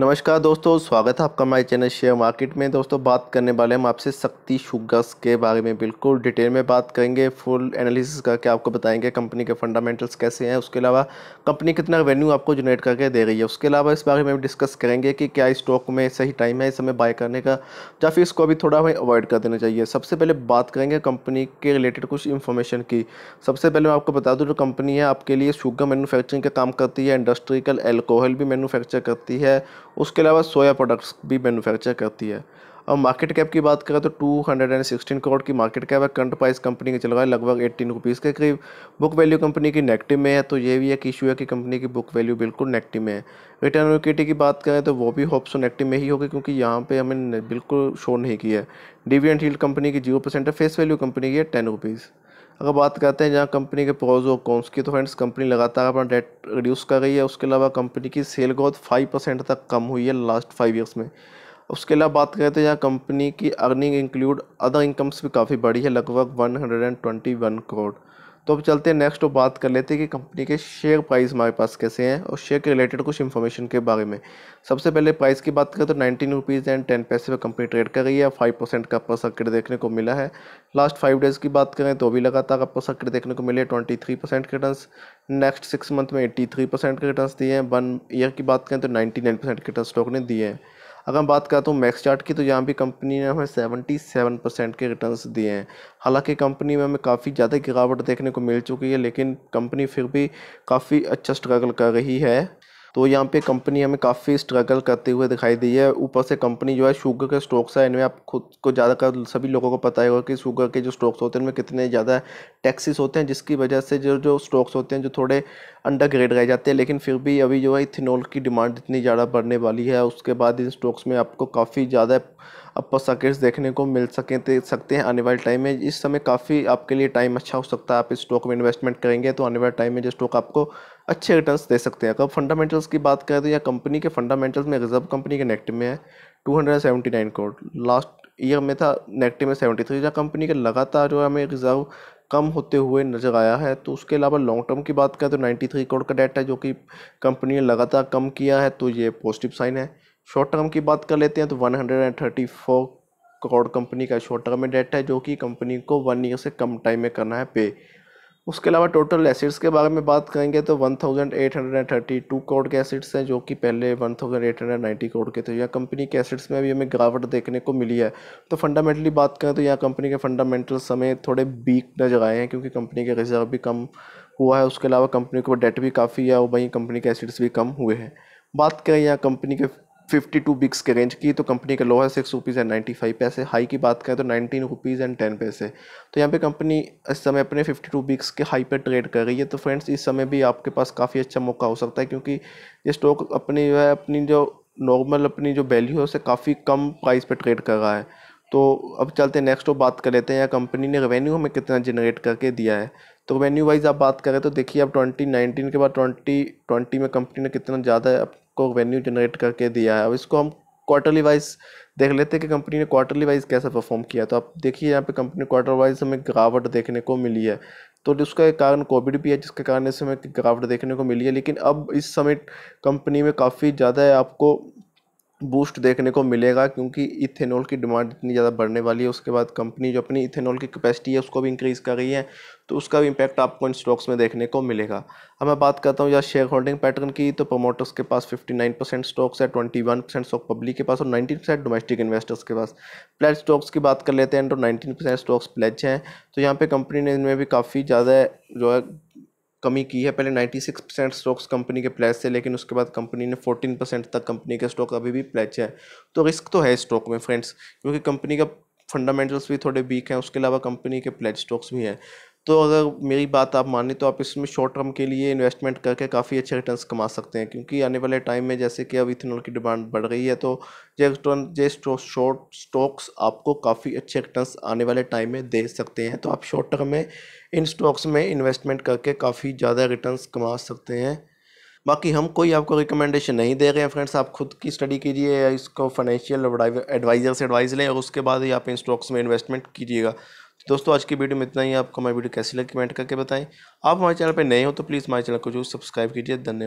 नमस्कार दोस्तों स्वागत है आपका हमारे चैनल शेयर मार्केट में दोस्तों बात करने वाले हम आपसे शक्ति शुगर्स के बारे में बिल्कुल डिटेल में बात करेंगे फुल एनालिसिस करके आपको बताएंगे कंपनी के फंडामेंटल्स कैसे हैं उसके अलावा कंपनी कितना रेवेन्यू आपको जनरेट करके दे रही है उसके अलावा इस बारे में भी डिस्कस करेंगे कि क्या स्टॉक में सही टाइम है इस समय बाय करने का या फिर इसको अभी थोड़ा हमें अवॉइड कर देना चाहिए सबसे पहले बात करेंगे कंपनी के रिलेटेड कुछ इन्फॉर्मेशन की सबसे पहले मैं आपको बता दूँ जो कंपनी है आपके लिए शुगर मैनुफैक्चरिंग का काम करती है इंडस्ट्रिकल एल्कोहल भी मैनुफैक्चर करती है उसके अलावा सोया प्रोडक्ट्स भी मैन्युफैक्चर करती है और मार्केट कैप की बात करें तो two hundred and sixteen crore की मार्केट कैप है करंट प्राइस कंपनी के चल रहा है लगभग एट्टीन रुपीज़ के करीब बुक वैल्यू कंपनी की नेगेटिव में है तो ये भी एक इशू है कि कंपनी की बुक वैल्यू बिल्कुल नेगेटिव में है रिटर्न इक्विटी की बात करें तो वो भी होप्सो नेगेटिव में ही होगी क्योंकि यहाँ पर हमें बिल्कुल शो नहीं किया है डिविडेंट हील्ड कंपनी की जीरो परसेंट है फेस वैल्यू कंपनी की है टेन रुपीज़ अगर बात करते हैं जहाँ कंपनी के प्रोज और कॉन्स की तो फ्रेंड्स कंपनी लगातार अपना डेट रिड्यूस कर रही है उसके अलावा कंपनी की सेल ग्रोथ फाइव परसेंट तक कम हुई है लास्ट फाइव ईयर्स में उसके अलावा बात करें तो यहाँ कंपनी की अर्निंग इंक्लूड अदर इनकम्स भी काफ़ी बढ़ी है लगभग one hundred and twenty one crore तो अब चलते हैं नेक्स्ट और बात कर लेते हैं कि कंपनी के शेयर प्राइस हमारे पास कैसे हैं और शेयर के रिलेटेड कुछ इन्फॉर्मेशन के बारे में सबसे पहले प्राइस की बात करें तो नाइनटीन रुपीज़ एंड टेन पैसे पर कंपनी ट्रेड कर रही है फाइव परसेंट का अपर सर्किट देखने को मिला है लास्ट फाइव डेज़ की बात करें तो भी लगातार अपर सर्किट देखने को मिले ट्वेंटी थ्री परसेंट के रिटर्न नेक्स्ट सिक्स मंथ में एट्टी थ्री परसेंट के रिटर्न दिए हैं वन ईयर की बात करें तो नाइन्टी नाइन परसेंट के रिटर्न स्टॉक ने दिए हैं अगर मैं बात करता हूँ मैक्स चार्ट की तो यहाँ भी कंपनी ने हमें सेवेंटी सेवन परसेंट के रिटर्न दिए हैं हालांकि कंपनी में हमें काफ़ी ज़्यादा गिरावट देखने को मिल चुकी है लेकिन कंपनी फिर भी काफ़ी अच्छा स्ट्रगल कर रही है तो यहाँ पे कंपनी हमें काफ़ी स्ट्रगल करते हुए दिखाई दी है ऊपर से कंपनी जो है शुगर के स्टॉक्स है इनमें आप खुद को ज़्यादातर सभी लोगों को पता होगा कि शुगर के जो स्टॉक्स होते हैं उनमें कितने ज़्यादा टैक्सेस होते हैं जिसकी वजह से जो जो स्टॉक्स होते हैं जो थोड़े अंडर ग्रेड रह जाते हैं लेकिन फिर भी अभी जो है इथिनॉल की डिमांड इतनी ज़्यादा बढ़ने वाली है उसके बाद इन स्टॉक्स में आपको काफ़ी ज़्यादा अपर सर्किट्स देखने को मिल सके सकते हैं आने वाले टाइम में इस समय काफ़ी आपके लिए टाइम अच्छा हो सकता है आप इस स्टॉक में इन्वेस्टमेंट करेंगे तो आने वाले टाइम में जो स्टॉक आपको अच्छे रिटर्न्स दे सकते हैं अगर फंडामेंटल्स की बात करें तो यह कंपनी के फंडामेंटल्स में रिजर्व कंपनी के नेगेटिव में है टू करोड़ लास्ट ईयर में था नेगेटिव में सेवेंटी थ्री कंपनी के लगातार जो हमें रिजर्व कम होते हुए नज़र आया है तो उसके अलावा लॉन्ग टर्म की बात करें तो थ्री करोड़ का डेट है जो कि कंपनी ने लगातार कम किया है तो ये पॉजिटिव साइन है शॉर्ट टर्म की बात कर लेते हैं तो 134 करोड़ कंपनी का शॉर्ट टर्म में डेट है जो कि कंपनी को वन ईयर से कम टाइम में करना है पे उसके अलावा टोटल एसिड्स के बारे में बात करेंगे तो 1832 करोड़ के एसिड्स हैं जो कि पहले 1890 करोड़ के थे या कंपनी के एसिड्स में भी हमें गिरावट देखने को मिली है तो फंडामेंटली बात करें तो यहाँ कंपनी के फंडामेंटल्स हमें थोड़े वीक नजर आए हैं क्योंकि कंपनी के रिजर्व भी कम हुआ है उसके अलावा कंपनी को डेट भी काफ़ी है और वहीं कंपनी के एसिड्स भी कम हुए हैं बात करें यहाँ कंपनी के फिफ्टी टू बिक्स के रेंज की तो कंपनी का लो है six rupees and ninety five पैसे हाई की बात करें तो नाइनटीन रुपीज़ एंड टेन पैसे तो यहाँ पे कंपनी इस समय अपने फ़िफ्टी टू बिक्स के हाई पर ट्रेड कर रही है तो फ्रेंड्स इस समय भी आपके पास काफ़ी अच्छा मौका हो सकता है क्योंकि ये स्टॉक अपनी जो है अपनी जो नॉर्मल अपनी जो वैल्यू है उससे काफ़ी कम प्राइस पर ट्रेड कर रहा है तो अब चलते हैं नेक्स्ट वो तो बात कर लेते हैं कंपनी ने रेवेन्यू हमें कितना जनरेट करके दिया है तो रेवेन्यू वाइज आप बात करें तो देखिए अब नाइनटीन के बाद ट्वेंटी में कंपनी ने कितना ज़्यादा को वेन्यू जनरेट करके दिया है अब इसको हम क्वार्टरली वाइज देख लेते हैं कि कंपनी ने क्वार्टरली वाइज कैसे परफॉर्म किया तो आप देखिए यहाँ पे कंपनी क्वार्टर वाइज हमें गिरावट देखने को मिली है तो उसका एक कारण कोविड भी है जिसके कारण समय गिरावट देखने को मिली है लेकिन अब इस समय कंपनी में काफ़ी ज़्यादा आपको बूस्ट देखने को मिलेगा क्योंकि इथेनॉल की डिमांड इतनी ज़्यादा बढ़ने वाली है उसके बाद कंपनी जो अपनी इथेनॉल की कैपेसिटी है उसको भी इंक्रीज़ कर रही है तो उसका भी इंपैक्ट आपको इन स्टॉक्स में देखने को मिलेगा अब मैं बात करता हूँ या शेयर होल्डिंग पैटर्न की तो प्रोमोटर्स के पास फिफ्टी परसेंट स्टॉक्स है ट्वेंटी परसेंट स्टॉक पब्लिक के पास और नाइन्टीन परसेंट डोमेस्टिक इन्वेस्टर्स के पास प्लेज स्टॉक्स की बात कर लेते हैं तो नाइन्टीन परसेंट स्टॉक्स प्लेज हैं तो यहाँ पे कंपनी ने इनमें भी काफ़ी ज़्यादा जो है कमी की है पहले 96 परसेंट स्टॉक्स कंपनी के प्लेस थे लेकिन उसके बाद कंपनी ने 14 परसेंट तक कंपनी के स्टॉक अभी भी प्लेच है तो रिस्क तो है स्टॉक में फ्रेंड्स क्योंकि कंपनी का फंडामेंटल्स भी थोड़े वीक हैं उसके अलावा कंपनी के प्लेज स्टॉक्स भी हैं तो अगर मेरी बात आप माने तो आप इसमें शॉर्ट टर्म के लिए इन्वेस्टमेंट करके काफ़ी अच्छे रिटर्न्स कमा सकते हैं क्योंकि आने वाले टाइम में जैसे कि अब इथेनॉल की डिमांड बढ़ रही है तो ये रिटर्न ये शॉर्ट स्टॉक्स आपको काफ़ी अच्छे रिटर्न्स आने वाले टाइम में दे सकते हैं तो आप शॉर्ट टर्म में इन स्टॉक्स में इन्वेस्टमेंट करके काफ़ी ज़्यादा रिटर्न्स कमा सकते हैं बाकी हम कोई आपको रिकमेंडेशन नहीं दे रहे हैं फ्रेंड्स आप खुद की स्टडी कीजिए या इसको फाइनेंशियल एडवाइज़र से एडवाइस लें और उसके बाद ही आप इन स्टॉक्स में इन्वेस्टमेंट कीजिएगा दोस्तों आज की वीडियो में इतना ही आपको हमारी वीडियो कैसी लगी कमेंट करके बताएं आप हमारे चैनल पर नए हो तो प्लीज़ हमारे चैनल को जो सब्सक्राइब कीजिए धन्यवाद